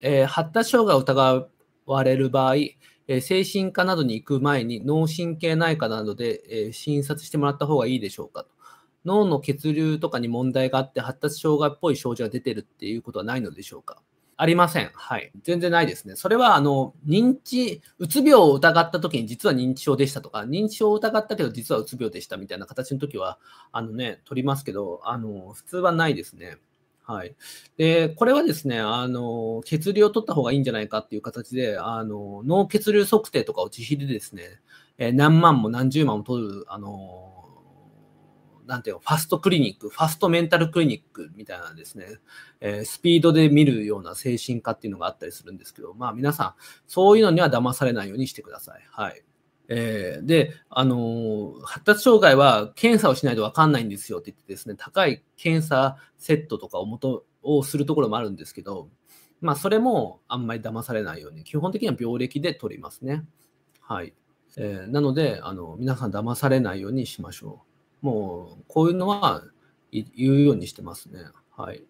えー、発達障害を疑われる場合、え精神科などに行く前に脳神経内科などで、え診察してもらった方がいいでしょうかと。脳の血流とかに問題があって発達障害っぽい症状が出てるっていうことはないのでしょうかありません。はい。全然ないですね。それは、あの、認知、うつ病を疑った時に実は認知症でしたとか、認知症を疑ったけど実はうつ病でしたみたいな形の時は、あのね、取りますけど、あの、普通はないですね。はい。で、これはですね、あの、血流を取った方がいいんじゃないかっていう形で、あの、脳血流測定とかを自費でですね、え何万も何十万も取る、あの、なんていうの、ファストクリニック、ファストメンタルクリニックみたいなですね、えー、スピードで見るような精神科っていうのがあったりするんですけど、まあ皆さん、そういうのには騙されないようにしてください。はい。えー、で、あのー、発達障害は検査をしないと分かんないんですよって言ってですね、高い検査セットとかを元をするところもあるんですけど、まあ、それもあんまり騙されないように、基本的には病歴で取りますね。はい。えー、なので、あの、皆さん騙されないようにしましょう。もう、こういうのは言うようにしてますね。はい。